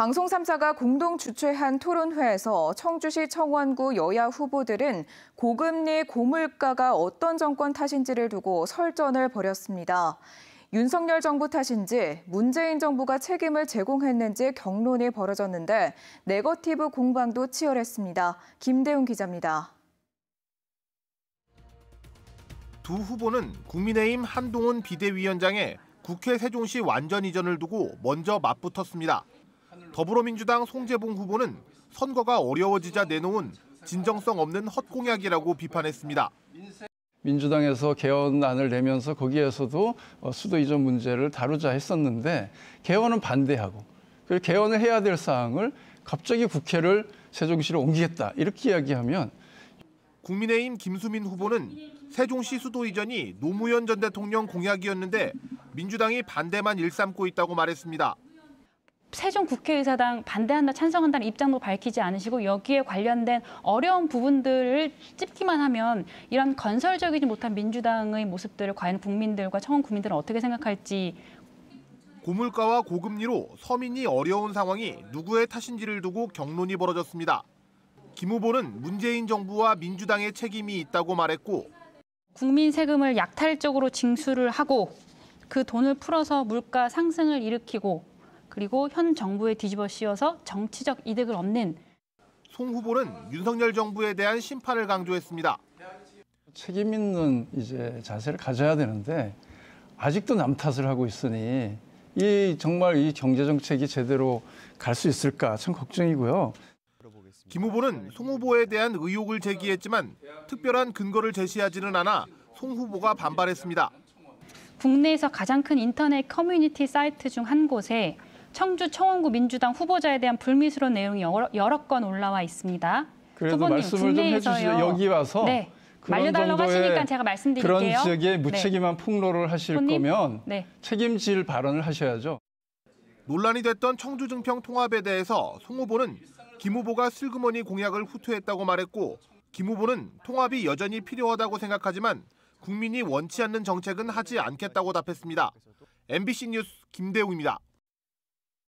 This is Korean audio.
방송 3사가 공동 주최한 토론회에서 청주시 청원구 여야 후보들은 고금리 고물가가 어떤 정권 탓인지를 두고 설전을 벌였습니다. 윤석열 정부 탓인지 문재인 정부가 책임을 제공했는지 경론이 벌어졌는데 네거티브 공방도 치열했습니다. 김대훈 기자입니다. 두 후보는 국민의힘 한동훈 비대위원장의 국회 세종시 완전 이전을 두고 먼저 맞붙었습니다. 더불어민주당 송재봉 후보는 선거가 어려워지자 내놓은 진정성 없는 헛공약이라고 비판했습니다. 민주당에서 개헌안을 내면서 거기에서도 어, 수도 이전 문제를 다루자 했었는데 개헌은 반대하고 고 그 개헌을 해야 될 사항을 갑자기 국회를 세종시로 옮기겠다 이렇게 이야기하면 국민의힘 김수민 후보는 세종시 수도 이전이 노무현 전 대통령 공약이었는데 민주당이 반대만 일삼고 있다고 말했습니다. 세종 국회의사당 반대한다 찬성한다는 입장도 밝히지 않으시고 여기에 관련된 어려운 부분들을 찝기만 하면 이런 건설적이지 못한 민주당의 모습들을 과연 국민들과 청원 국민들은 어떻게 생각할지 고물가와 고금리로 서민이 어려운 상황이 누구의 탓인지를 두고 격론이 벌어졌습니다. 김 후보는 문재인 정부와 민주당의 책임이 있다고 말했고 국민 세금을 약탈적으로 징수를 하고 그 돈을 풀어서 물가 상승을 일으키고 그리고 현 정부에 뒤집어 씌워서 정치적 이득을 얻는 송 후보는 윤석열 정부에 대한 심판을 강조했습니다. 책임 있는 이제 자세를 가져야 되는데 아직도 남 탓을 하고 있으니 이 정말 이 경제 정책이 제대로 갈 수 있을까 참 걱정이고요. 김 후보는 송 후보에 대한 의혹을 제기했지만 특별한 근거를 제시하지는 않아 송 후보가 반발했습니다. 국내에서 가장 큰 인터넷 커뮤니티 사이트 중 한 곳에 청주 청원구 민주당 후보자에 대한 불미스러운 내용이 여러, 여러 건 올라와 있습니다. 그래도 후보님, 말씀을 좀 해주시죠. 여기 와서 네. 말려달라고 하시니까 제가 말씀드릴게요. 그런 지역의 네. 무책임한 네. 폭로를 하실 손님? 거면 네. 책임질 발언을 하셔야죠. 논란이 됐던 청주 증평 통합에 대해서 송 후보는 김 후보가 슬그머니 공약을 후퇴했다고 말했고 김 후보는 통합이 여전히 필요하다고 생각하지만 국민이 원치 않는 정책은 하지 않겠다고 답했습니다. MBC 뉴스 김대웅입니다.